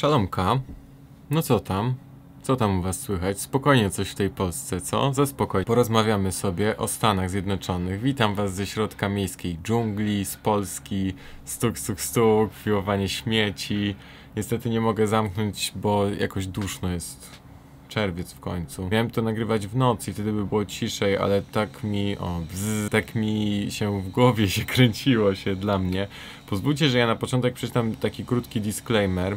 Szalomka, no co tam? Co tam u was słychać? Spokojnie coś w tej Polsce, co? Ze spokojnie. Porozmawiamy sobie o Stanach Zjednoczonych. Witam was ze środka miejskiej dżungli, z Polski, stuk, stuk, stuk, piłowanie śmieci. Niestety nie mogę zamknąć, bo jakoś duszno jest. Czerwiec w końcu. Miałem to nagrywać w nocy i wtedy by było ciszej, ale tak mi, o, bzz, tak mi się w głowie się kręciło się dla mnie. Pozwólcie, że ja na początek przeczytam taki krótki disclaimer.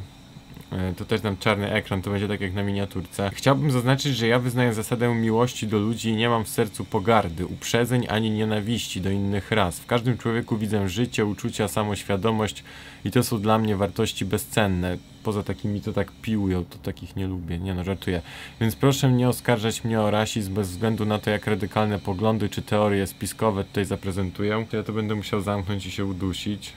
E, to też tam czarny ekran, to będzie tak jak na miniaturce. Chciałbym zaznaczyć, że ja wyznaję zasadę miłości do ludzi i nie mam w sercu pogardy, uprzedzeń ani nienawiści do innych ras. W każdym człowieku widzę życie, uczucia, samoświadomość i to są dla mnie wartości bezcenne. Poza takimi to tak piłują, to takich nie lubię, nie no żartuję. Więc proszę nie oskarżać mnie o rasizm bez względu na to, jak radykalne poglądy czy teorie spiskowe tutaj zaprezentuję. Ja to będę musiał zamknąć i się udusić.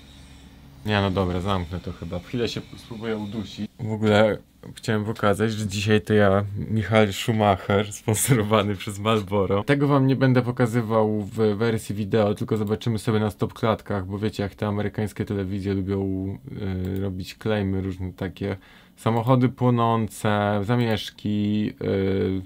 Nie no dobra, zamknę to chyba. W chwilę się spróbuję udusić. W ogóle chciałem pokazać, że dzisiaj to ja, Michał Schumacher, sponsorowany przez Marlboro. Tego wam nie będę pokazywał w wersji wideo, tylko zobaczymy sobie na stopklatkach, bo wiecie jak te amerykańskie telewizje lubią y, robić klejmy różne takie. Samochody płonące, zamieszki, y,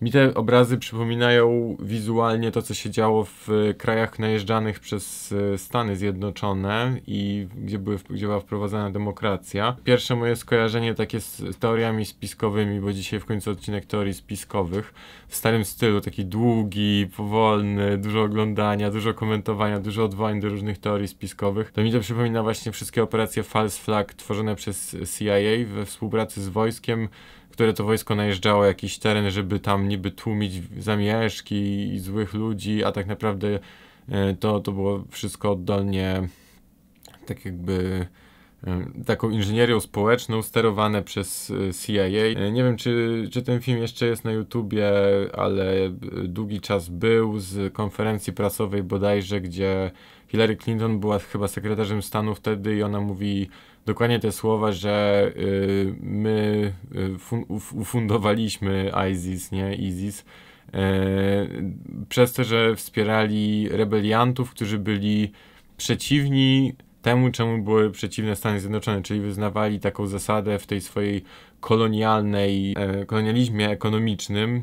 mi te obrazy przypominają wizualnie to, co się działo w e, krajach najeżdżanych przez e, Stany Zjednoczone i gdzie, były, gdzie była wprowadzana demokracja. Pierwsze moje skojarzenie takie z teoriami spiskowymi, bo dzisiaj w końcu odcinek teorii spiskowych, w starym stylu, taki długi, powolny, dużo oglądania, dużo komentowania, dużo odwołań do różnych teorii spiskowych. To mi to przypomina właśnie wszystkie operacje false flag tworzone przez CIA we współpracy z wojskiem, które to wojsko najeżdżało jakiś teren, żeby tam niby tłumić zamieszki i złych ludzi, a tak naprawdę e, to, to było wszystko oddolnie tak jakby e, taką inżynierią społeczną sterowane przez e, CIA. Nie wiem, czy, czy ten film jeszcze jest na YouTubie, ale długi czas był z konferencji prasowej bodajże, gdzie Hillary Clinton była chyba sekretarzem stanu wtedy i ona mówi dokładnie te słowa, że y, my y, ufundowaliśmy ISIS, nie ISIS, e, przez to, że wspierali rebeliantów, którzy byli przeciwni temu, czemu były przeciwne Stany Zjednoczone, czyli wyznawali taką zasadę w tej swojej kolonialnej, e, kolonializmie ekonomicznym,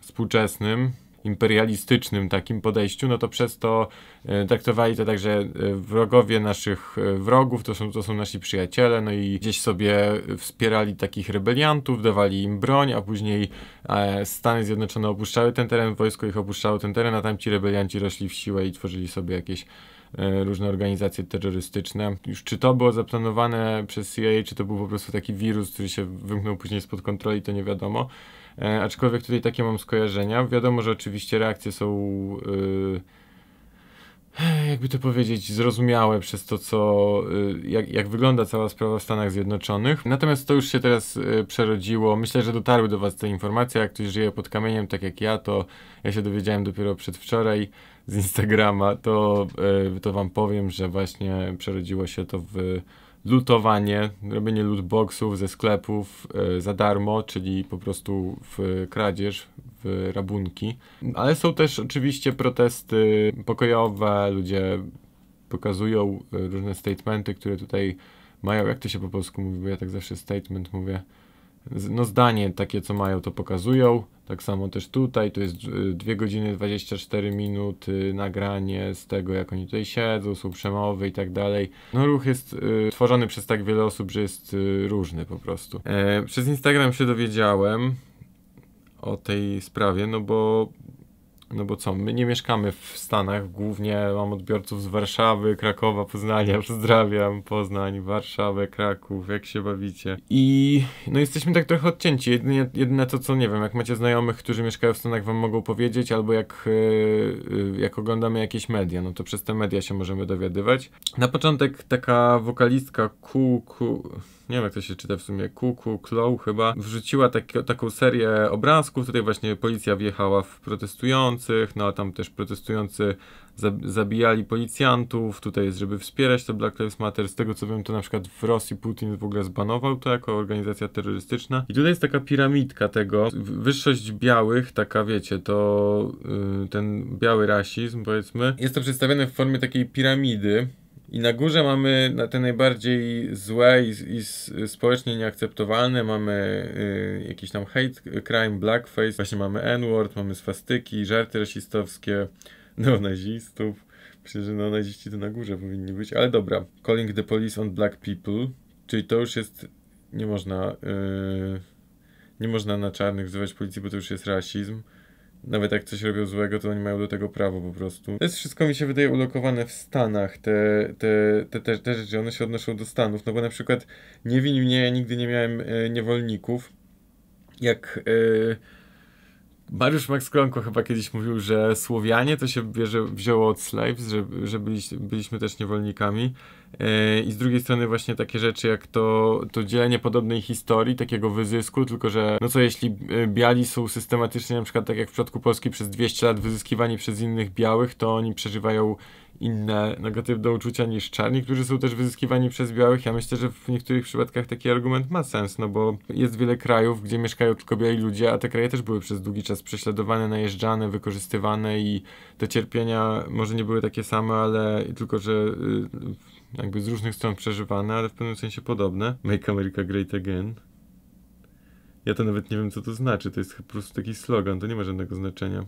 współczesnym, imperialistycznym takim podejściu, no to przez to e, traktowali to tak, że e, wrogowie naszych e, wrogów to są, to są nasi przyjaciele, no i gdzieś sobie wspierali takich rebeliantów, dawali im broń, a później Stany Zjednoczone opuszczały ten teren, wojsko ich opuszczało ten teren, a tamci rebelianci rośli w siłę i tworzyli sobie jakieś różne organizacje terrorystyczne. Już czy to było zaplanowane przez CIA, czy to był po prostu taki wirus, który się wymknął później spod kontroli, to nie wiadomo. E, aczkolwiek tutaj takie mam skojarzenia. Wiadomo, że oczywiście reakcje są e, jakby to powiedzieć, zrozumiałe przez to, co, e, jak, jak wygląda cała sprawa w Stanach Zjednoczonych. Natomiast to już się teraz przerodziło. Myślę, że dotarły do Was te informacje. Jak ktoś żyje pod kamieniem, tak jak ja, to ja się dowiedziałem dopiero przedwczoraj z Instagrama, to, to Wam powiem, że właśnie przerodziło się to w lutowanie, robienie lootboxów ze sklepów e, za darmo, czyli po prostu w kradzież, w rabunki. Ale są też oczywiście protesty pokojowe, ludzie pokazują e, różne statementy, które tutaj mają, jak to się po polsku mówi, bo ja tak zawsze statement mówię, no zdanie takie, co mają, to pokazują. Tak samo też tutaj, tu jest 2 y, godziny 24 minuty y, nagranie z tego, jak oni tutaj siedzą, są przemowy i tak dalej. No ruch jest y, tworzony przez tak wiele osób, że jest y, różny po prostu. E, przez Instagram się dowiedziałem o tej sprawie, no bo no bo co, my nie mieszkamy w Stanach, głównie mam odbiorców z Warszawy, Krakowa, Poznania, pozdrawiam, Poznań, Warszawę, Kraków, jak się bawicie. I no jesteśmy tak trochę odcięci, jedyne, jedyne to co, nie wiem, jak macie znajomych, którzy mieszkają w Stanach, wam mogą powiedzieć, albo jak, yy, jak oglądamy jakieś media, no to przez te media się możemy dowiadywać. Na początek taka wokalistka Ku... ku nie wiem jak to się czyta w sumie, Kuku, Klow chyba, wrzuciła taką serię obrazków, tutaj właśnie policja wjechała w protestujących, no a tam też protestujący zabijali policjantów, tutaj jest, żeby wspierać to Black Lives Matter. Z tego co wiem, to na przykład w Rosji Putin w ogóle zbanował to jako organizacja terrorystyczna. I tutaj jest taka piramidka tego, wyższość białych, taka wiecie, to yy, ten biały rasizm powiedzmy, jest to przedstawione w formie takiej piramidy, i na górze mamy te najbardziej złe i, i społecznie nieakceptowalne. Mamy y, jakiś tam hate crime, blackface, właśnie mamy N-word, mamy swastyki, żarty rasistowskie, neonazistów. Myślę, że neonaziści to na górze powinni być, ale dobra. Calling the police on black people, czyli to już jest, nie można, y, nie można na czarnych wzywać policji, bo to już jest rasizm. Nawet jak coś robią złego, to oni mają do tego prawo po prostu. To jest wszystko, mi się wydaje, ulokowane w Stanach, te, te, te, te, te rzeczy, one się odnoszą do Stanów, no bo na przykład nie wini mnie, ja nigdy nie miałem e, niewolników, jak... E, Mariusz Max Kronko chyba kiedyś mówił, że Słowianie to się bierze, wzięło od slaves, że, że byli, byliśmy też niewolnikami. Yy, I z drugiej strony właśnie takie rzeczy jak to, to dzielenie podobnej historii, takiego wyzysku, tylko że no co jeśli yy, biali są systematycznie na przykład tak jak w przypadku Polski przez 200 lat wyzyskiwani przez innych białych, to oni przeżywają inne negatywne uczucia niż czarni, którzy są też wyzyskiwani przez białych. Ja myślę, że w niektórych przypadkach taki argument ma sens, no bo jest wiele krajów, gdzie mieszkają tylko biali ludzie, a te kraje też były przez długi czas prześladowane, najeżdżane, wykorzystywane i te cierpienia może nie były takie same, ale tylko, że y, jakby z różnych stron przeżywane, ale w pewnym sensie podobne. Make America Great Again. Ja to nawet nie wiem, co to znaczy. To jest po prostu taki slogan, to nie ma żadnego znaczenia.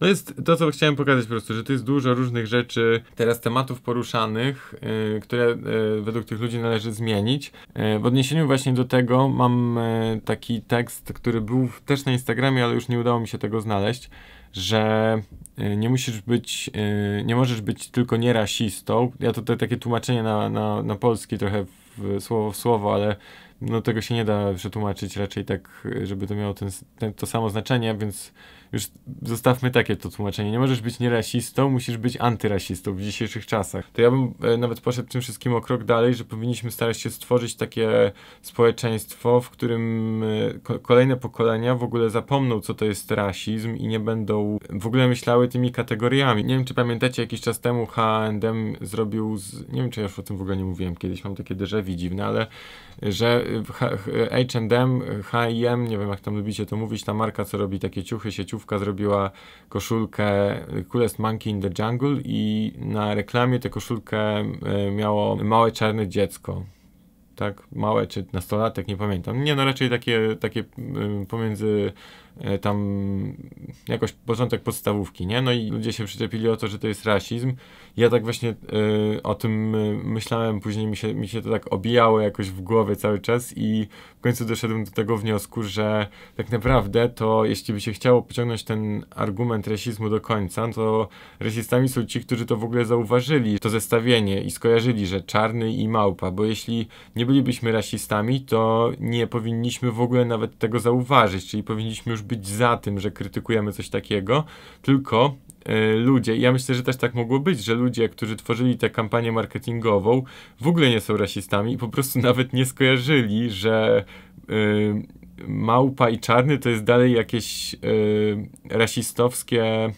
No jest to, co chciałem pokazać po prostu, że to jest dużo różnych rzeczy, teraz tematów poruszanych, y, które y, według tych ludzi należy zmienić. Y, w odniesieniu właśnie do tego mam taki tekst, który był też na Instagramie, ale już nie udało mi się tego znaleźć że e, nie musisz być, e, nie możesz być tylko nie rasistą. Ja tutaj takie tłumaczenie na, na, na polski trochę w słowo w słowo, ale no tego się nie da przetłumaczyć raczej tak, e, żeby to miało ten, ten, to samo znaczenie, więc już zostawmy takie to tłumaczenie. Nie możesz być nierasistą, musisz być antyrasistą w dzisiejszych czasach. To ja bym e, nawet poszedł tym wszystkim o krok dalej, że powinniśmy starać się stworzyć takie społeczeństwo, w którym e, kolejne pokolenia w ogóle zapomną, co to jest rasizm i nie będą w ogóle myślały tymi kategoriami. Nie wiem, czy pamiętacie, jakiś czas temu H&M zrobił, z, nie wiem, czy ja już o tym w ogóle nie mówiłem kiedyś, mam takie déjà vu dziwne, ale że H&M, H&M, nie wiem, jak tam lubicie to mówić, ta marka, co robi takie ciuchy, sieciuchy, sieciówka zrobiła koszulkę y, Coolest Monkey in the Jungle i na reklamie tę koszulkę y, miało małe czarne dziecko. Tak, małe czy nastolatek, nie pamiętam. Nie, no raczej takie, takie y, pomiędzy E, tam jakoś początek podstawówki, nie? No i ludzie się przyczepili o to, że to jest rasizm. Ja tak właśnie y, o tym e, myślałem, później mi się, mi się to tak obijało jakoś w głowie cały czas i w końcu doszedłem do tego wniosku, że tak naprawdę to jeśli by się chciało pociągnąć ten argument rasizmu do końca, to rasistami są ci, którzy to w ogóle zauważyli, to zestawienie i skojarzyli, że czarny i małpa, bo jeśli nie bylibyśmy rasistami, to nie powinniśmy w ogóle nawet tego zauważyć, czyli powinniśmy już być za tym, że krytykujemy coś takiego, tylko e, ludzie, ja myślę, że też tak mogło być, że ludzie, którzy tworzyli tę kampanię marketingową, w ogóle nie są rasistami i po prostu nawet nie skojarzyli, że e, małpa i czarny to jest dalej jakieś e, rasistowskie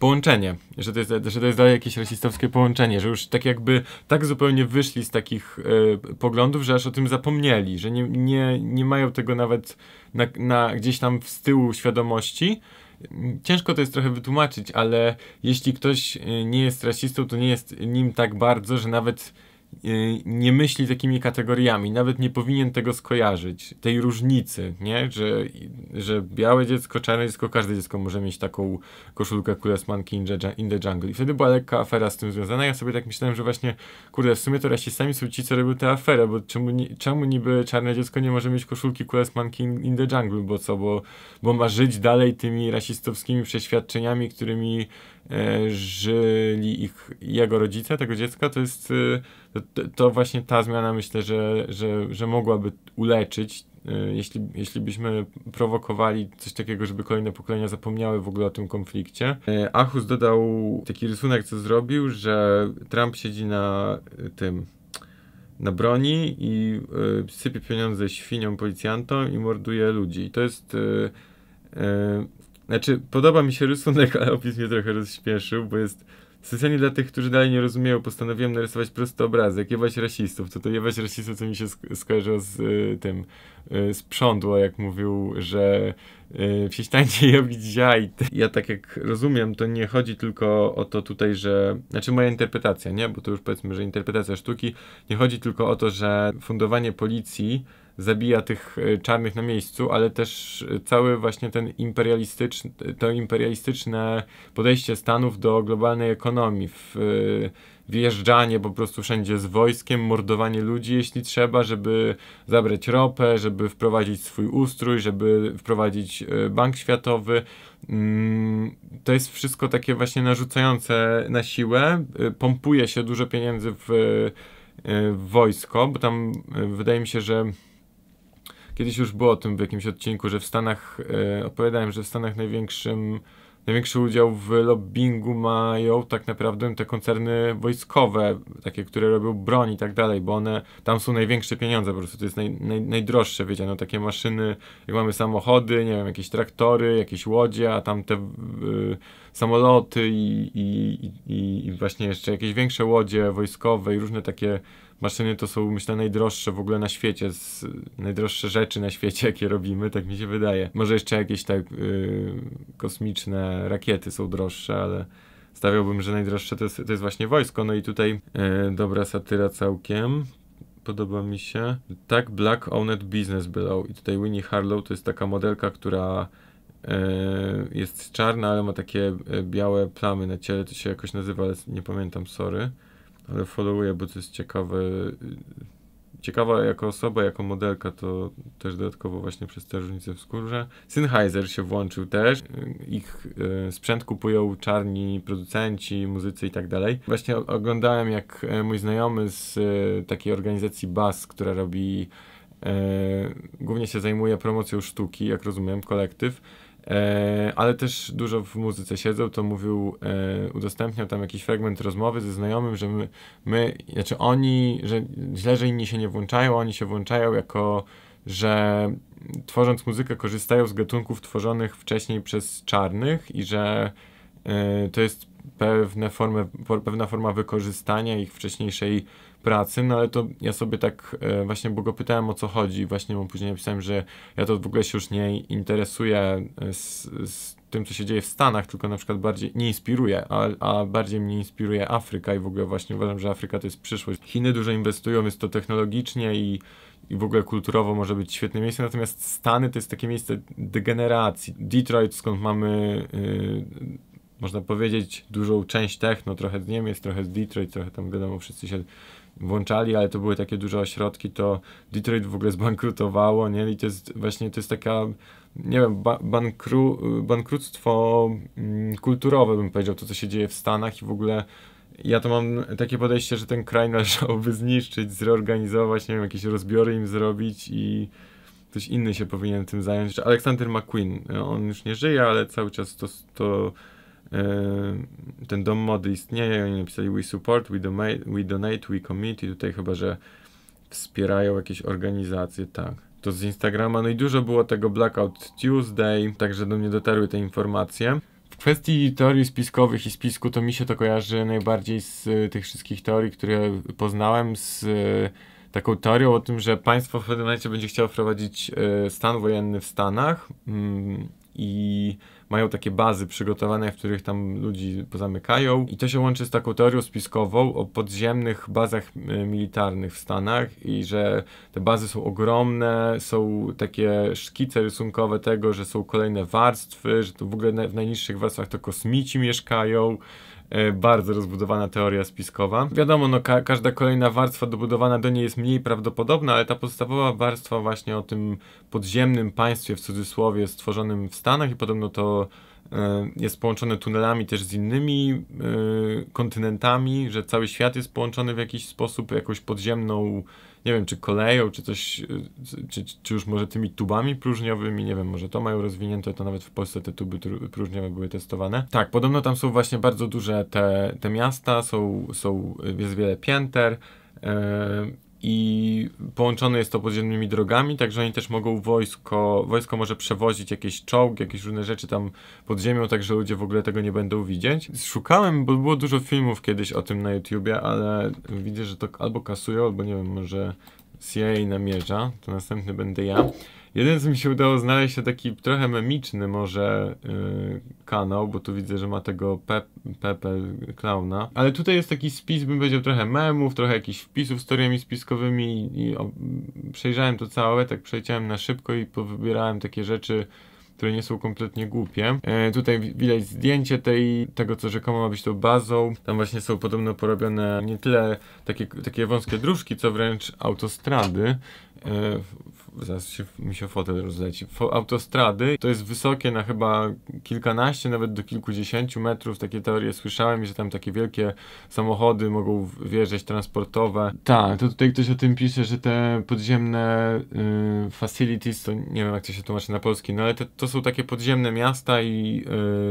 połączenie, że to jest, że to jest dalej jakieś rasistowskie połączenie, że już tak jakby tak zupełnie wyszli z takich y, poglądów, że aż o tym zapomnieli, że nie, nie, nie mają tego nawet na, na gdzieś tam z tyłu świadomości, Ciężko to jest trochę wytłumaczyć, ale jeśli ktoś e, nie jest rasistą, to nie jest nim tak bardzo, że nawet Y, nie myśli takimi kategoriami, nawet nie powinien tego skojarzyć, tej różnicy, nie? Że, że białe dziecko, czarne dziecko, każde dziecko może mieć taką koszulkę Kulesmanki in, in the Jungle. I wtedy była lekka afera z tym związana. Ja sobie tak myślałem, że właśnie, kurde, w sumie to rasistami są ci, co robią tę aferę, bo czemu, czemu niby czarne dziecko nie może mieć koszulki Kulesmanki in, in the Jungle, bo co, bo, bo ma żyć dalej tymi rasistowskimi przeświadczeniami, którymi E, żyli ich, jego rodzice, tego dziecka, to jest e, to, to właśnie ta zmiana myślę, że, że, że mogłaby uleczyć e, jeśli, jeśli byśmy prowokowali coś takiego, żeby kolejne pokolenia zapomniały w ogóle o tym konflikcie. Achus dodał taki rysunek, co zrobił, że Trump siedzi na tym na broni i y, sypie pieniądze świniom, policjantom i morduje ludzi. I to jest y, y, znaczy, podoba mi się rysunek, ale opis mnie trochę rozśmieszył, bo jest specjalnie dla tych, którzy dalej nie rozumieją, postanowiłem narysować prosty obrazek, jewać rasistów. To to jewać rasistów, co mi się skojarzyło z y, tym y, e, sprzątło, jak mówił, że y, wsi tańczy jebić ziaj. Ja tak jak rozumiem, to nie chodzi tylko o to tutaj, że, znaczy moja interpretacja, nie? Bo to już powiedzmy, że interpretacja sztuki, nie chodzi tylko o to, że fundowanie policji zabija tych e, czarnych na miejscu, ale też e, cały właśnie ten imperialistyczny, to imperialistyczne podejście Stanów do globalnej ekonomii, w, e, wjeżdżanie po prostu wszędzie z wojskiem, mordowanie ludzi, jeśli trzeba, żeby zabrać ropę, żeby wprowadzić swój ustrój, żeby wprowadzić bank światowy. Mm, to jest wszystko takie właśnie narzucające na siłę. Pompuje się dużo pieniędzy w, w wojsko, bo tam wydaje mi się, że Kiedyś już było o tym w jakimś odcinku, że w Stanach, e, opowiadałem, że w Stanach największym, największy udział w lobbyingu mają tak naprawdę te koncerny wojskowe, takie, które robią broń i tak dalej, bo one, tam są największe pieniądze, po prostu to jest naj, naj, najdroższe, wiecie, no takie maszyny, jak mamy samochody, nie wiem, jakieś traktory, jakieś łodzie, a tam te y, samoloty i, i, i, i właśnie jeszcze jakieś większe łodzie wojskowe i różne takie maszyny to są, myślę, najdroższe w ogóle na świecie, z, najdroższe rzeczy na świecie, jakie robimy, tak mi się wydaje. Może jeszcze jakieś tak yy, kosmiczne rakiety są droższe, ale stawiałbym, że najdroższe to jest, to jest właśnie wojsko. No i tutaj yy, dobra satyra całkiem. Podoba mi się. Tak, Black Owned Business Below. I tutaj Winnie Harlow to jest taka modelka, która y, jest czarna, ale ma takie y, białe plamy na ciele, to się jakoś nazywa, ale nie pamiętam, sorry ale followuję, bo to jest ciekawe. Y, ciekawa jako osoba, jako modelka, to też dodatkowo właśnie przez te różnice w skórze. Sennheiser się włączył też. Ich y, sprzęt kupują czarni producenci, muzycy i tak dalej. Właśnie oglądałem, jak e, mój znajomy z e, takiej organizacji BAS, która robi, e, głównie się zajmuje promocją sztuki, jak rozumiem, kolektyw E, ale też dużo w muzyce siedzą, to mówił, e, udostępniał tam jakiś fragment rozmowy ze znajomym, że my, my, znaczy oni, że źle, że inni się nie włączają, oni się włączają jako, że tworząc muzykę korzystają z gatunków tworzonych wcześniej przez czarnych i że e, to jest pewne formy, pewna forma wykorzystania ich wcześniejszej pracy, no ale to ja sobie tak e, właśnie, bo go pytałem o co chodzi, właśnie mu później napisałem, że ja to w ogóle się już nie interesuję e, z, z tym, co się dzieje w Stanach, tylko na przykład bardziej nie inspiruje, a, a bardziej mnie inspiruje Afryka i w ogóle właśnie uważam, że Afryka to jest przyszłość. Chiny dużo inwestują, jest to technologicznie i i w ogóle kulturowo może być świetne miejsce, natomiast Stany to jest takie miejsce degeneracji. Detroit, skąd mamy, yy, można powiedzieć, dużą część techno, trochę z Niemiec, trochę z Detroit, trochę tam wiadomo, wszyscy się włączali, ale to były takie duże ośrodki, to Detroit w ogóle zbankrutowało, nie? I to jest właśnie, to jest taka, nie wiem, ba bankru bankructwo mm, kulturowe, bym powiedział, to co się dzieje w Stanach i w ogóle ja to mam takie podejście, że ten kraj należałoby zniszczyć, zreorganizować, nie wiem, jakieś rozbiory im zrobić i ktoś inny się powinien tym zająć. Aleksander McQueen, e, on już nie żyje, ale cały czas to, to Yy, ten dom mody istnieje, oni napisali we support, we, donate, we donate, we commit i tutaj chyba, że wspierają jakieś organizacje, tak. To z Instagrama, no i dużo było tego Blackout Tuesday, także do mnie dotarły te informacje. W kwestii teorii spiskowych i spisku to mi się to kojarzy najbardziej z y, tych wszystkich teorii, które poznałem z y, taką teorią o tym, że państwo w pewnym momencie będzie chciało wprowadzić y, stan wojenny w Stanach mm, i yy, mają takie bazy przygotowane, w których tam ludzi pozamykają. I to się łączy z taką teorią spiskową o podziemnych bazach militarnych w Stanach i że te bazy są ogromne, są takie szkice rysunkowe tego, że są kolejne warstwy, że to w ogóle w najniższych warstwach to kosmici mieszkają. E, bardzo rozbudowana teoria spiskowa. Wiadomo, no ka każda kolejna warstwa dobudowana do niej jest mniej prawdopodobna, ale ta podstawowa warstwa właśnie o tym podziemnym państwie w cudzysłowie stworzonym w Stanach i podobno to e, jest połączone tunelami też z innymi e, kontynentami, że cały świat jest połączony w jakiś sposób, jakąś podziemną nie wiem, czy koleją, czy coś, y, czy, czy już może tymi tubami próżniowymi, nie wiem, może to mają rozwinięte, to nawet w Polsce te tuby próżniowe były testowane. Tak, podobno tam są właśnie bardzo duże te, te miasta, są, są, y, jest wiele pięter, e, i połączone jest to podziemnymi drogami, także oni też mogą wojsko, wojsko może przewozić jakieś czołg, jakieś różne rzeczy tam pod ziemią, także ludzie w ogóle tego nie będą widzieć. Szukałem, bo było dużo filmów kiedyś o tym na YouTubie, ale widzę, że to albo kasują, albo nie wiem, może CIA namierza, to następny będę ja. Jeden z mi się udało znaleźć to taki trochę memiczny może yy, kanał, bo tu widzę, że ma tego Pepe, Pepe Klauna. Ale tutaj jest taki spis, bym powiedział, trochę memów, trochę jakichś wpisów z teoriami spiskowymi i, i o, przejrzałem to całe, tak przejrzałem na szybko i powybierałem takie rzeczy, które nie są kompletnie głupie. E, tutaj widać zdjęcie tej, tego, co rzekomo ma być tą bazą. Tam właśnie są podobno porobione nie tyle takie, takie wąskie dróżki, co wręcz autostrady. E, zaraz się, mi się fotel rozleci, autostrady, to jest wysokie na chyba kilkanaście, nawet do kilkudziesięciu metrów, takie teorie słyszałem, że tam takie wielkie samochody mogą wjeżdżać, transportowe. Tak, to tutaj ktoś o tym pisze, że te podziemne y, facilities, to nie wiem jak to się tłumaczy na polski, no ale te, to są takie podziemne miasta i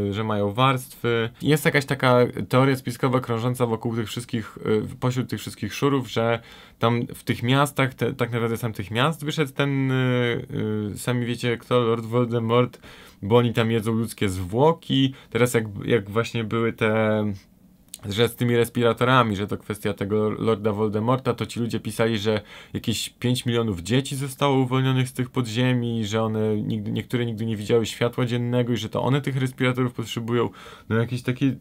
y, że mają warstwy. Jest jakaś taka teoria spiskowa krążąca wokół tych wszystkich, y, pośród tych wszystkich szurów, że tam w tych miastach, te, tak naprawdę sam tych miast wyszedł ten Y, sami wiecie kto, Lord Voldemort, bo oni tam jedzą ludzkie zwłoki. Teraz jak, jak właśnie były te że z tymi respiratorami, że to kwestia tego Lorda Voldemorta, to ci ludzie pisali, że jakieś 5 milionów dzieci zostało uwolnionych z tych podziemi, że one nigdy, niektóre nigdy nie widziały światła dziennego i że to one tych respiratorów potrzebują. No jakieś takie,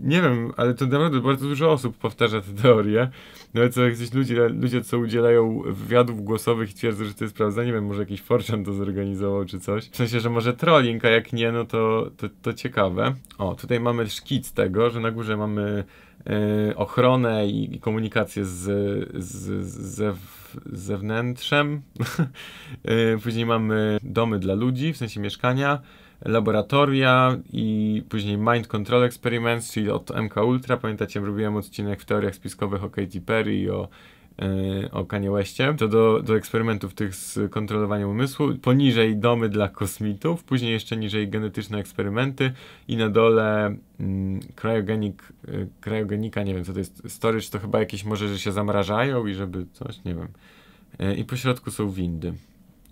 nie wiem, ale to naprawdę bardzo dużo osób powtarza tę teorię. No ale co jakieś ludzie, ludzie, co udzielają wywiadów głosowych i twierdzą, że to jest prawda, nie wiem, może jakiś Forchan to zorganizował czy coś. W sensie, że może trolling, a jak nie, no to, to, to ciekawe. O, tutaj mamy szkic tego, że na górze mamy Y, ochronę i, komunikację z, z, z zewnętrzem. Y, później mamy domy dla ludzi, w sensie mieszkania, laboratoria i później Mind Control Experiments, czyli od MK Ultra. Pamiętacie, robiłem odcinek w teoriach spiskowych o Katy Perry i o Y, o Kanye Westie. To do, do eksperymentów tych z kontrolowaniem umysłu. Poniżej domy dla kosmitów, później jeszcze niżej genetyczne eksperymenty i na dole mm, kryogenik, y, nie wiem co to jest, storage to chyba jakieś może, że się zamrażają i żeby coś, nie wiem. Y, I po środku są windy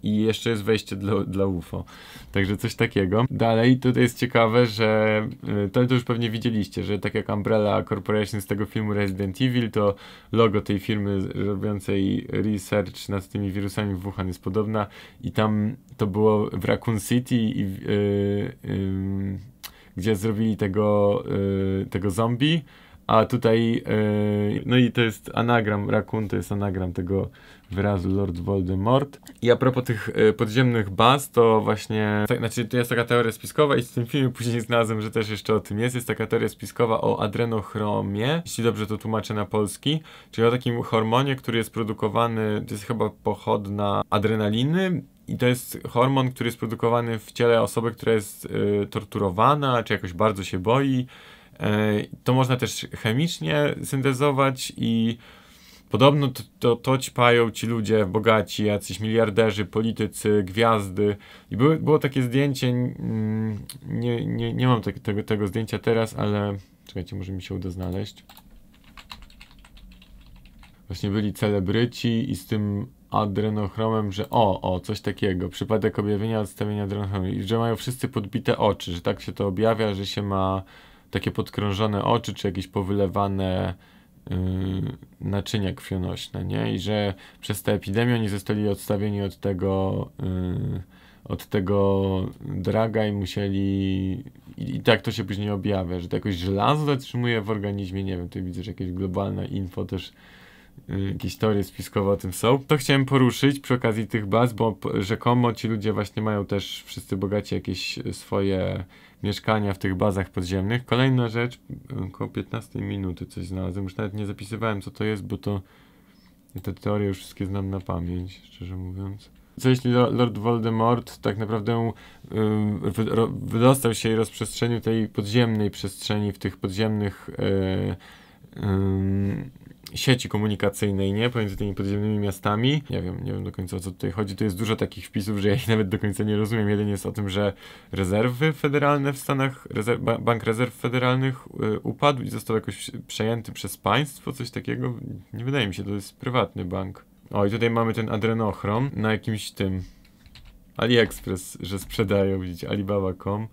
i jeszcze jest wejście dla, dla UFO. Także coś takiego. Dalej, tutaj jest ciekawe, że y, to, to już pewnie widzieliście, że tak jak Umbrella Corporation z tego filmu Resident Evil, to logo tej firmy robiącej research nad tymi wirusami w Wuhan jest podobna i tam to było w Raccoon City i yy, yy, gdzie zrobili tego, y, tego zombie, a tutaj, y, no i to jest anagram, Raccoon to jest anagram tego wyrazu Lord Voldemort. I a propos tych y, podziemnych baz, to właśnie, tak, znaczy to jest taka teoria spiskowa i w tym filmie później znalazłem, że też jeszcze o tym jest, jest taka teoria spiskowa o adrenochromie, jeśli dobrze to tłumaczę na polski, czyli o takim hormonie, który jest produkowany, to jest chyba pochodna adrenaliny, i to jest hormon, który jest produkowany w ciele osoby, która jest y, torturowana, czy jakoś bardzo się boi. Y, to można też chemicznie syntezować i Podobno to, to, to ćpają ci ludzie bogaci, jacyś miliarderzy, politycy, gwiazdy. I były, było takie zdjęcie, nie, nie, nie mam te, tego, tego zdjęcia teraz, ale czekajcie, może mi się uda znaleźć. Właśnie byli celebryci i z tym adrenochromem, że o, o, coś takiego, przypadek objawienia odstawienia adrenochromu i że mają wszyscy podbite oczy, że tak się to objawia, że się ma takie podkrążone oczy, czy jakieś powylewane Y, naczynia krwionośne, nie? I że przez tę epidemię oni zostali odstawieni od tego y, od tego draga i musieli. I, I, tak to się później objawia, że to jakoś żelazo zatrzymuje w organizmie. Nie wiem, tu widzę, że jakieś globalne info też. Y, jakieś teorie spiskowe o tym są. To chciałem poruszyć przy okazji tych baz, bo rzekomo ci ludzie właśnie mają też wszyscy bogaci jakieś swoje mieszkania w tych bazach podziemnych. Kolejna rzecz, około 15 minuty coś znalazłem, już nawet nie zapisywałem co to jest, bo to te teorie już wszystkie znam na pamięć, szczerze mówiąc. Co jeśli Lord Voldemort tak naprawdę y, wydostał się i rozprzestrzenił tej podziemnej przestrzeni, w tych podziemnych yy, yy, sieci komunikacyjnej, nie? Pomiędzy tymi podziemnymi miastami. Nie wiem, nie wiem do końca o co tutaj chodzi. Tu jest dużo takich wpisów, że ja ich nawet do końca nie rozumiem. Jeden jest o tym, że rezerwy federalne w Stanach, rezerw, Bank Rezerw Federalnych y, upadł i został jakoś przejęty przez państwo, coś takiego. Nie wydaje mi się, to jest prywatny bank. O, i tutaj mamy ten adrenochrom na jakimś tym AliExpress, że sprzedają, widzicie, Alibaba.com.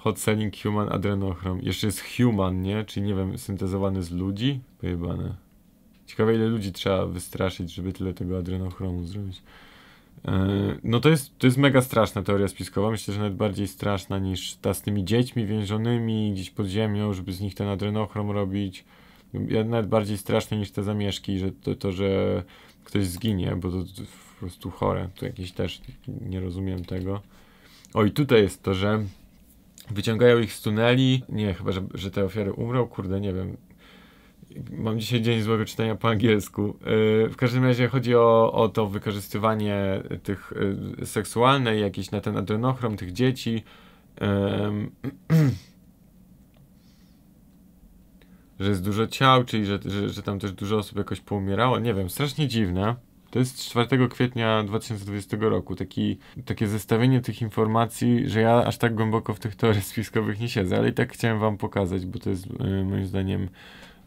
Hot Selling Human Adrenochrom. Jeszcze jest human, nie? Czyli nie wiem, syntezowany z ludzi? Pojebane. Ciekawe ile ludzi trzeba wystraszyć, żeby tyle tego adrenochromu zrobić. E, no to jest, to jest mega straszna teoria spiskowa. Myślę, że nawet bardziej straszna niż ta z tymi dziećmi więzionymi gdzieś pod ziemią, żeby z nich ten adrenochrom robić. Ja nawet bardziej straszne niż te zamieszki, że to, to że ktoś zginie, bo to, to po prostu chore. Tu jakieś też nie rozumiem tego. O i tutaj jest to, że wyciągają ich z tuneli. Nie, chyba, że, że te ofiary umrą, kurde, nie wiem. Mam dzisiaj dzień złego czytania po angielsku. E, w każdym razie chodzi o, o to wykorzystywanie tych e, seksualne, jakieś na ten adrenochrom tych dzieci. że jest dużo ciał, czyli że, że, że tam też dużo osób jakoś poumierało. Nie wiem, strasznie dziwne. To jest 4 kwietnia 2020 roku. Taki, takie zestawienie tych informacji, że ja aż tak głęboko w tych teoriach spiskowych nie siedzę, ale i tak chciałem wam pokazać, bo to jest y, moim zdaniem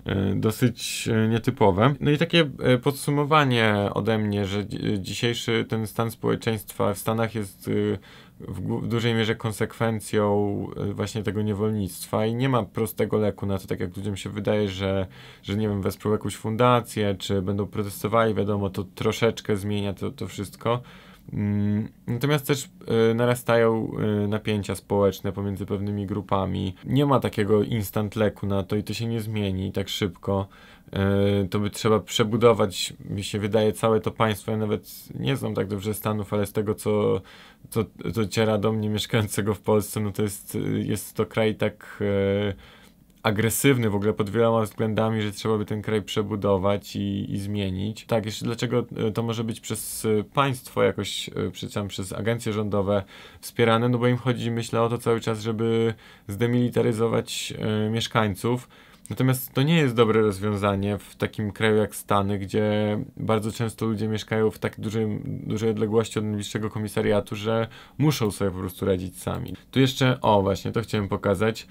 e, dosyć e, nietypowe. No i takie podsumowanie ode mnie, że dzisiejszy ten stan społeczeństwa w Stanach jest w, dużej mierze konsekwencją e, właśnie tego niewolnictwa i nie ma prostego leku na to, tak jak ludziom się wydaje, że, że nie wiem, wesprą jakąś fundację, czy będą protestowali, wiadomo, to troszeczkę zmienia to, to wszystko Mm, natomiast też e, narastają e, napięcia społeczne pomiędzy pewnymi grupami. Nie ma takiego instant leku na to i to się nie zmieni tak szybko. E, to by trzeba przebudować, mi się wydaje, całe to państwo. Ja nawet nie znam tak dobrze Stanów, ale z tego, co, dociera do mnie mieszkającego w Polsce, no to jest, jest to kraj tak agresywny w ogóle pod wieloma względami, że trzeba by ten kraj przebudować i, i zmienić. Tak, jeszcze dlaczego e, to może być przez e, państwo jakoś, e, przecież przez agencje rządowe wspierane, no bo im chodzi, myślę o to cały czas, żeby zdemilitaryzować y, mieszkańców. Natomiast to nie jest dobre rozwiązanie w takim kraju jak Stany, gdzie bardzo często ludzie mieszkają w tak dużej, dużej odległości od najbliższego komisariatu, że muszą sobie po prostu radzić sami. Tu jeszcze, o właśnie, to chciałem pokazać.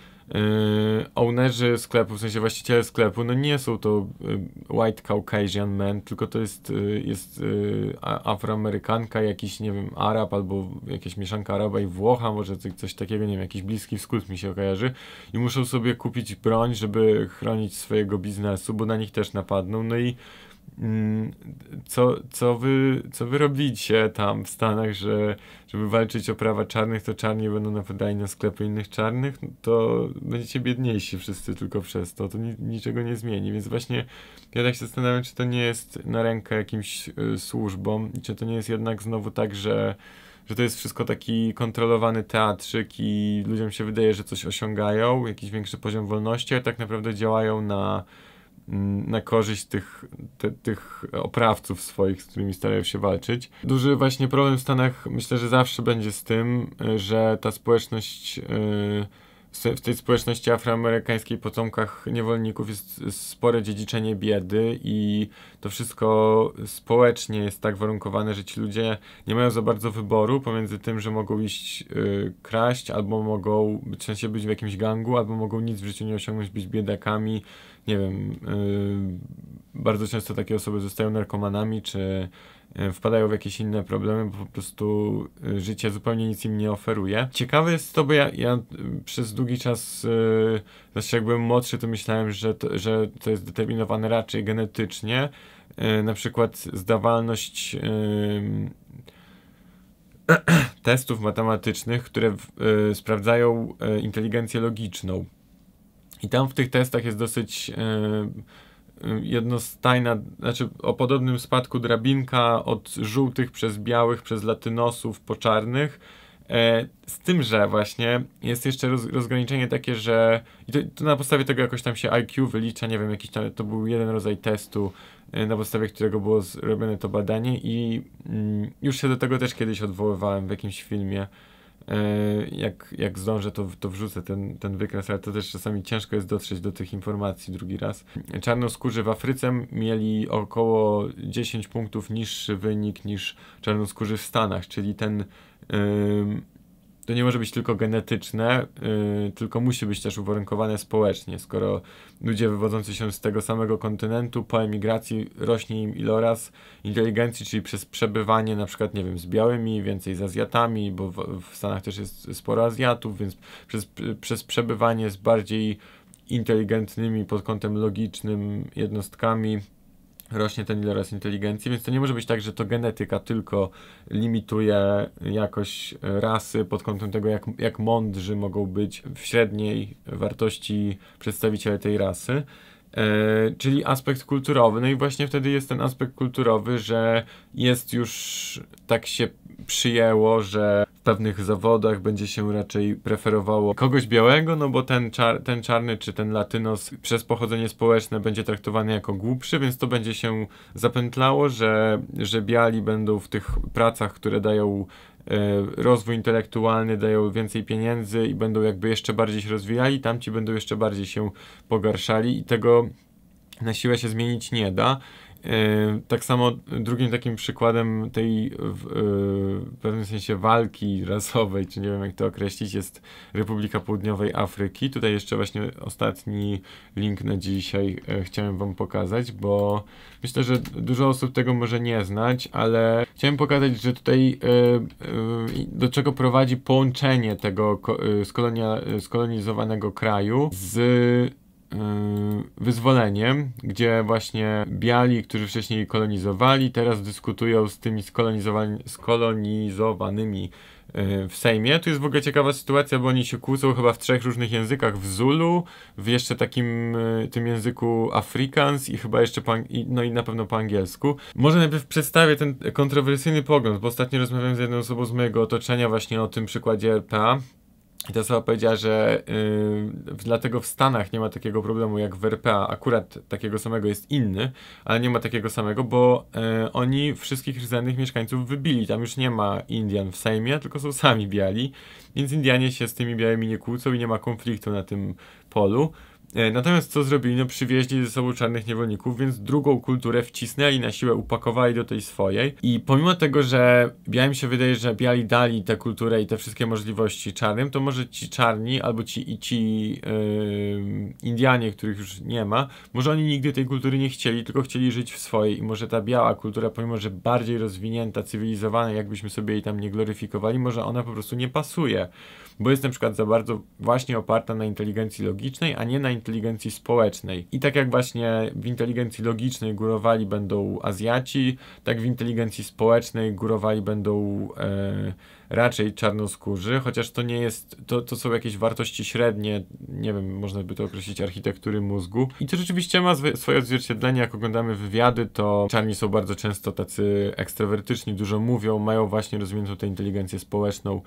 Yy, ownerzy sklepu, w sensie właściciele sklepu, no nie są to yy, white Caucasian men, tylko to jest, yy, jest afroamerykanka, jakiś, nie wiem, Arab albo jakaś mieszanka Araba i Włocha, może coś takiego, nie wiem, jakiś bliski wskut mi się kojarzy i muszą sobie kupić broń, żeby chronić swojego biznesu, bo na nich też napadną, no i Mm, co, co, wy, co wy robicie tam w Stanach, że żeby walczyć o prawa czarnych, to czarni będą napadali na sklepy innych czarnych, to będziecie biedniejsi wszyscy tylko przez to. To ni niczego nie zmieni. Więc właśnie ja tak się zastanawiam, czy to nie jest na rękę jakimś y, służbom, czy to nie jest jednak znowu tak, że że to jest wszystko taki kontrolowany teatrzyk i ludziom się wydaje, że coś osiągają, jakiś większy poziom wolności, ale tak naprawdę działają na, Mm, na korzyść tych, te, tych oprawców swoich, z którymi starają się walczyć. Duży właśnie problem w Stanach myślę, że zawsze będzie z tym, y, że ta społeczność. Y, w tej społeczności afroamerykańskiej potomkach niewolników jest spore dziedziczenie biedy i to wszystko społecznie jest tak warunkowane, że ci ludzie nie mają za bardzo wyboru pomiędzy tym, że mogą iść y, kraść, albo mogą w sensie być w jakimś gangu, albo mogą nic w życiu nie osiągnąć, być biedakami nie wiem, y, bardzo często takie osoby zostają narkomanami, czy y, wpadają w jakieś inne problemy, bo po prostu y, życie zupełnie nic im nie oferuje. Ciekawe jest to, bo ja, ja przez długi czas, yy, znaczy jak byłem młodszy, to myślałem, że to, że to jest determinowane raczej genetycznie, na przykład zdawalność testów matematycznych, które y, sprawdzają y, inteligencję logiczną. I tam w tych testach jest dosyć e, e, jednostajna, znaczy o podobnym spadku drabinka od żółtych przez białych, przez latynosów po czarnych. E, z tym, że właśnie jest jeszcze roz, rozgraniczenie takie, że to, to, na podstawie tego jakoś tam się IQ wylicza, nie wiem, jakiś tam, to był jeden rodzaj testu, na podstawie którego było zrobione to badanie i mm, już się do tego też kiedyś odwoływałem w jakimś filmie. E, jak, jak zdążę, to, to wrzucę ten, ten wykres, ale to też czasami ciężko jest dotrzeć do tych informacji drugi raz. Czarnoskórzy w Afryce mieli około 10 punktów niższy wynik niż czarnoskórzy w Stanach, czyli ten to nie może być tylko genetyczne, yy, tylko musi być też uwarunkowane społecznie, skoro ludzie wywodzący się z tego samego kontynentu po emigracji rośnie im iloraz inteligencji, czyli przez przebywanie na przykład, nie wiem, z białymi, więcej z Azjatami, bo w, w Stanach też jest sporo Azjatów, więc przez, przez przebywanie z bardziej inteligentnymi pod kątem logicznym jednostkami rośnie ten iloraz inteligencji, więc to nie może być tak, że to genetyka tylko limituje jakość e, rasy pod kątem tego, jak, jak mądrzy mogą być w średniej wartości przedstawiciele tej rasy. E, czyli aspekt kulturowy. No i właśnie wtedy jest ten aspekt kulturowy, że jest już tak się przyjęło, że w pewnych zawodach będzie się raczej preferowało kogoś białego, no bo ten, czar ten czarny czy ten latynos przez pochodzenie społeczne będzie traktowany jako głupszy, więc to będzie się zapętlało, że, że biali będą w tych pracach, które dają E, rozwój intelektualny, dają więcej pieniędzy i będą jakby jeszcze bardziej się rozwijali, tamci będą jeszcze bardziej się pogarszali i tego na siłę się zmienić nie da. E, tak samo drugim takim przykładem tej w, e, w, pewnym sensie walki rasowej, czy nie wiem jak to określić, jest Republika Południowej Afryki. Tutaj jeszcze właśnie ostatni link na dzisiaj e, chciałem wam pokazać, bo myślę, że dużo osób tego może nie znać, ale chciałem pokazać, że tutaj do czego prowadzi połączenie tego skolonizowanego kraju z Y, wyzwoleniem, gdzie właśnie biali, którzy wcześniej kolonizowali, teraz dyskutują z tymi skolonizowanymi y, w Sejmie. Tu jest w ogóle ciekawa sytuacja, bo oni się kłócą chyba w trzech różnych językach, w Zulu, w jeszcze takim y, tym języku Afrikaans i chyba jeszcze po, no i na pewno po angielsku. Może najpierw przedstawię ten kontrowersyjny pogląd, bo ostatnio rozmawiałem z jedną osobą z mojego otoczenia właśnie o tym przykładzie RPA, i ta osoba powiedziała, że yy, dlatego w Stanach nie ma takiego problemu jak w RPA. Akurat takiego samego jest inny, ale nie ma takiego samego, bo yy, oni wszystkich rdzennych mieszkańców wybili. Tam już nie ma Indian w Sejmie, tylko są sami biali, więc Indianie się z tymi białymi nie kłócą i nie ma konfliktu na tym polu. E, natomiast co zrobili? No przywieźli ze sobą czarnych niewolników, więc drugą kulturę wcisnęli na siłę, upakowali do tej swojej i pomimo tego, że białym się wydaje, że biali dali tę kulturę i te wszystkie możliwości czarnym, to może ci czarni albo ci, i ci yy, Indianie, których już nie ma, może oni nigdy tej kultury nie chcieli, tylko chcieli żyć w swojej i może ta biała kultura, pomimo że bardziej rozwinięta, cywilizowana, jakbyśmy sobie jej tam nie gloryfikowali, może ona po prostu nie pasuje bo jest na przykład za bardzo właśnie oparta na inteligencji logicznej, a nie na inteligencji społecznej. I tak jak właśnie w inteligencji logicznej górowali będą Azjaci, tak w inteligencji społecznej górowali będą. E, raczej czarnoskórzy, chociaż to nie jest, to, to są jakieś wartości średnie, nie wiem, można by to określić architektury mózgu. I to rzeczywiście ma swoje odzwierciedlenie, jak oglądamy wywiady, to czarni są bardzo często tacy ekstrawertyczni, dużo mówią, mają właśnie rozwiniętą tę inteligencję społeczną,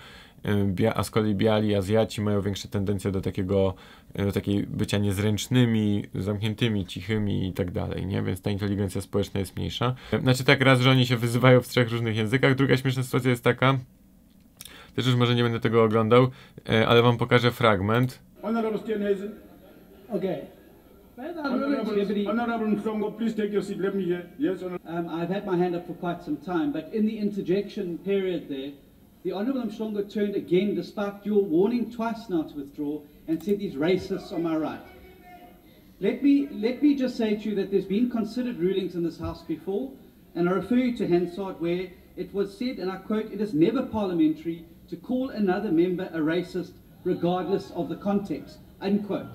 y, a z kolei biali Azjaci mają większe tendencje do takiego, y, do takiej bycia niezręcznymi, zamkniętymi, cichymi i tak dalej, nie? Więc ta inteligencja społeczna jest mniejsza. Znaczy tak, raz, że oni się wyzywają w trzech różnych językach. Druga śmieszna sytuacja jest taka, Też już może nie będę tego oglądał, ale wam pokażę fragment. Okay. Honorable Songo, please take your seat. Let me hear. Yes, um, I've had my hand up for quite some time, but in the interjection period there, the Honorable Mshongo turned again, despite your warning twice now to withdraw, and said these racists on my right. Let me, let me just say to you that there's been considered rulings in this House before, and I refer you to Hansard where it was said, and I quote, it is never parliamentary to call another member a racist regardless of the context, unquote.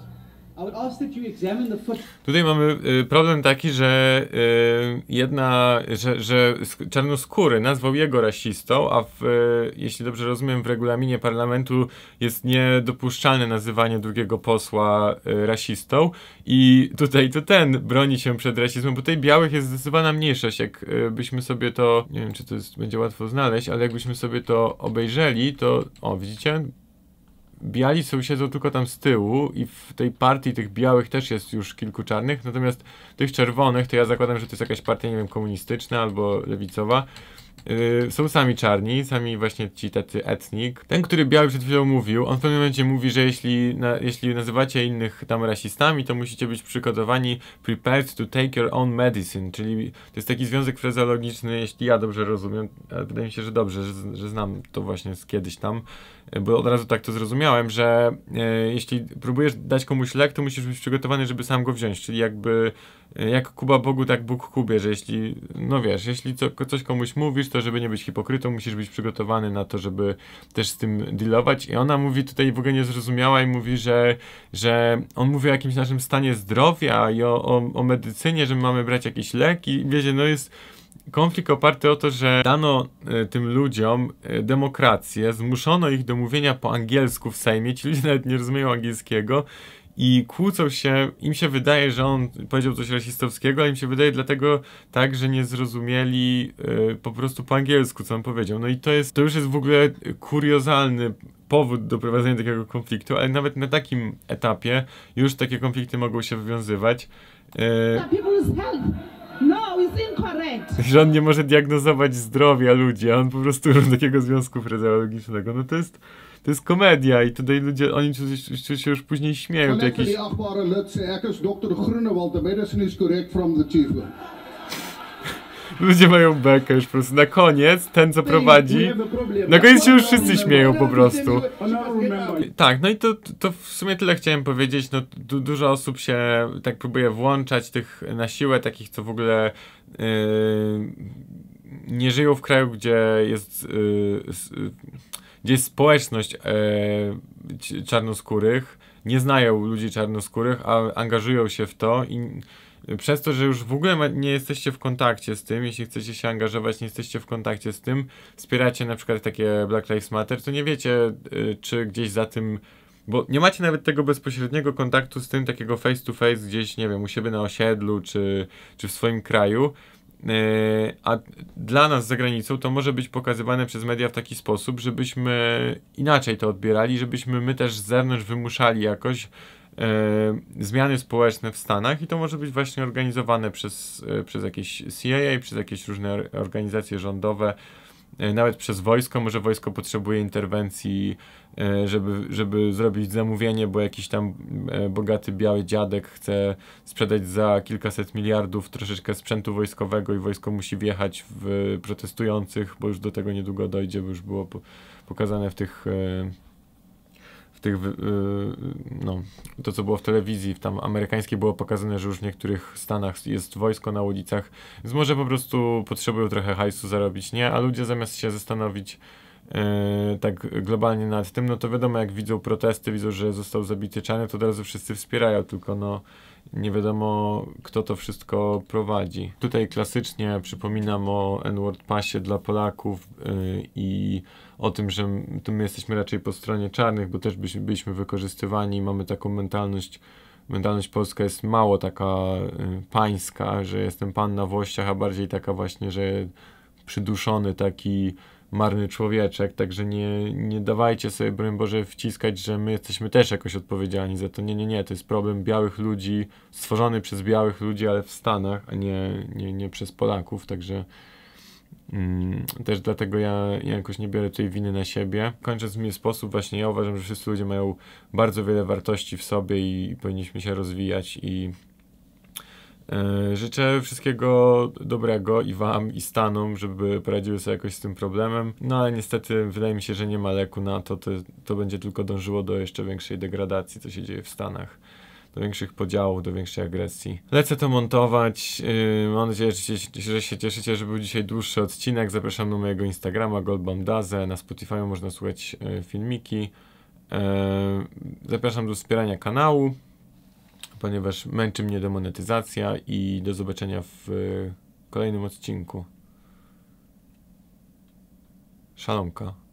Tutaj mamy y, problem taki, że y, jedna, że, że czarnoskóry nazwał jego rasistą, a w, y, jeśli dobrze rozumiem, w regulaminie parlamentu jest niedopuszczalne nazywanie drugiego posła rasistą i tutaj to ten broni się przed rasizmem, bo tej białych jest zdecydowana mniejszość. Jakbyśmy sobie to, nie wiem czy to jest, będzie łatwo znaleźć, ale jakbyśmy sobie to obejrzeli, to o widzicie, biali są siedzą tylko tam z tyłu i w tej partii tych białych też jest już kilku czarnych, natomiast tych czerwonych, to ja zakładam, że to jest jakaś partia, nie wiem, komunistyczna albo lewicowa, Yy, są sami czarni, sami właśnie ci tacy etnik. Ten, który biały przed chwilą mówił, on w pewnym momencie mówi, że jeśli, na, jeśli nazywacie innych tam rasistami, to musicie być przygotowani prepared to take your own medicine, czyli to jest taki związek frazeologiczny, jeśli ja dobrze rozumiem, wydaje mi się, że dobrze, że, że znam to właśnie z kiedyś tam, bo od razu tak to zrozumiałem, że e, jeśli próbujesz dać komuś lek, to musisz być przygotowany, żeby sam go wziąć, czyli jakby e, jak Kuba Bogu, tak Bóg Kubie, że jeśli, no wiesz, jeśli co, coś komuś mówisz, to żeby nie być hipokrytą, musisz być przygotowany na to, żeby też z tym dealować i ona mówi tutaj w ogóle nie zrozumiała i mówi, że, że on mówi o jakimś naszym stanie zdrowia i o, o, o medycynie, że mamy brać jakiś lek i wiecie, no jest konflikt oparty o to, że dano e, tym ludziom e, demokrację, zmuszono ich do mówienia po angielsku w Sejmie, ci ludzie nawet nie rozumieją angielskiego i kłócą się, im się wydaje, że on powiedział coś rasistowskiego, a im się wydaje dlatego tak, że nie zrozumieli y, po prostu po angielsku, co on powiedział. No i to jest, to już jest w ogóle kuriozalny powód do prowadzenia takiego konfliktu, ale nawet na takim etapie już takie konflikty mogą się wywiązywać. Y, no, it's Że on nie może diagnozować zdrowia ludzi, a on po prostu z takiego związku frazeologicznego. No to jest, to jest komedia i tutaj ludzie, oni się już później śmieją. Ludzie mają bekę już po prostu. Na koniec ten co prowadzi. Na koniec się już wszyscy śmieją po prostu. Tak, no i to, to w sumie tyle chciałem powiedzieć. No du dużo osób się tak próbuje włączać tych na siłę, takich co w ogóle. Yy, nie żyją w kraju, gdzie jest, yy, yy, gdzie jest społeczność y, czarnoskórych, nie znają ludzi czarnoskórych, a angażują się w to i przez to, że już w ogóle nie jesteście w kontakcie z tym, jeśli chcecie się angażować, nie jesteście w kontakcie z tym, wspieracie na przykład takie Black Lives Matter, to nie wiecie, y, czy gdzieś za tym, bo nie macie nawet tego bezpośredniego kontaktu z tym, takiego face to face gdzieś, nie wiem, u siebie na osiedlu, czy, czy w swoim kraju, y, a dla nas za granicą to może być pokazywane przez media w taki sposób, żebyśmy inaczej to odbierali, żebyśmy my też z zewnątrz wymuszali jakoś E, zmiany społeczne w Stanach i to może być właśnie organizowane przez, e, przez jakieś CIA, przez jakieś różne organizacje rządowe, e, nawet przez wojsko. Może wojsko potrzebuje interwencji, żeby, żeby zrobić zamówienie, bo jakiś tam bogaty biały dziadek chce sprzedać za kilkaset miliardów troszeczkę sprzętu wojskowego i wojsko musi wjechać w protestujących, bo już do tego niedługo dojdzie, bo już było pokazane w tych tych, yy, no, to co było w telewizji, w tam amerykańskiej było pokazane, że już w niektórych stanach jest wojsko na ulicach, więc może po prostu potrzebują trochę hajsu zarobić, nie? A ludzie zamiast się zastanowić yy, tak globalnie nad tym, no to wiadomo, jak widzą protesty, widzą, że został zabity Czarny, to od razu wszyscy wspierają, tylko no nie wiadomo, kto to wszystko prowadzi. Tutaj klasycznie przypominam o N-Word Passie dla Polaków y, i o tym, że tu my jesteśmy raczej po stronie czarnych, bo też byśmy, byliśmy wykorzystywani i mamy taką mentalność, mentalność polska jest mało taka y, pańska, że jestem pan na włościach, a bardziej taka właśnie, że przyduszony taki marny człowieczek, także nie, nie dawajcie sobie, broń Boże, wciskać, że my jesteśmy też jakoś odpowiedzialni za to. Nie, nie, nie, to jest problem białych ludzi, stworzony przez białych ludzi, ale w Stanach, a nie, nie, nie przez Polaków, także mm, też dlatego ja, ja jakoś nie biorę tej winy na siebie. Kończąc w inny sposób, właśnie ja uważam, że wszyscy ludzie mają bardzo wiele wartości w sobie i powinniśmy się rozwijać i E, życzę wszystkiego dobrego i wam, i stanom, żeby poradziły sobie jakoś z tym problemem. No ale niestety wydaje mi się, że nie ma leku na to. To, to będzie tylko dążyło do jeszcze większej degradacji, co się dzieje w Stanach do większych podziałów, do większej agresji. Lecę to montować. Yy, mam nadzieję, że się, że się cieszycie, że był dzisiaj dłuższy odcinek. Zapraszam do mojego Instagrama goldbandazę. Na Spotify można słuchać yy, filmiki. Yy, zapraszam do wspierania kanału ponieważ męczy mnie demonetyzacja i do zobaczenia w e, kolejnym odcinku. Szalomka.